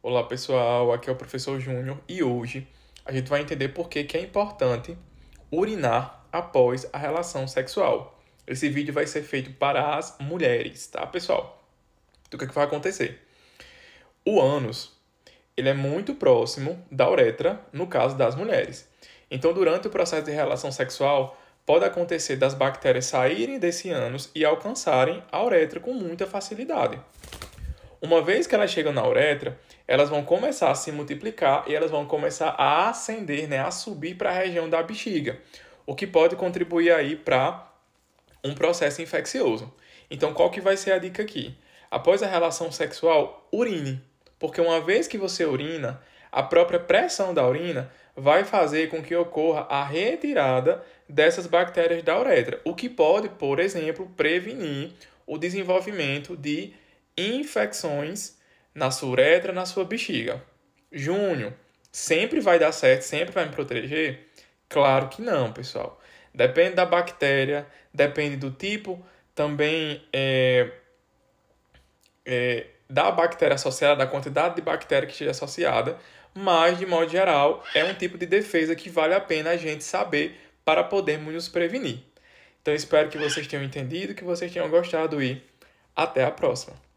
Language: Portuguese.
Olá pessoal, aqui é o professor Júnior e hoje a gente vai entender por que, que é importante urinar após a relação sexual. Esse vídeo vai ser feito para as mulheres, tá pessoal? O que, que vai acontecer? O ânus, ele é muito próximo da uretra no caso das mulheres. Então durante o processo de relação sexual pode acontecer das bactérias saírem desse ânus e alcançarem a uretra com muita facilidade. Uma vez que elas chegam na uretra, elas vão começar a se multiplicar e elas vão começar a ascender, né, a subir para a região da bexiga, o que pode contribuir aí para um processo infeccioso. Então, qual que vai ser a dica aqui? Após a relação sexual, urine, porque uma vez que você urina, a própria pressão da urina vai fazer com que ocorra a retirada dessas bactérias da uretra, o que pode, por exemplo, prevenir o desenvolvimento de infecções na sua uretra, na sua bexiga. Júnior, sempre vai dar certo, sempre vai me proteger? Claro que não, pessoal. Depende da bactéria, depende do tipo, também é, é, da bactéria associada, da quantidade de bactéria que esteja associada, mas de modo geral é um tipo de defesa que vale a pena a gente saber para podermos nos prevenir. Então espero que vocês tenham entendido, que vocês tenham gostado e até a próxima!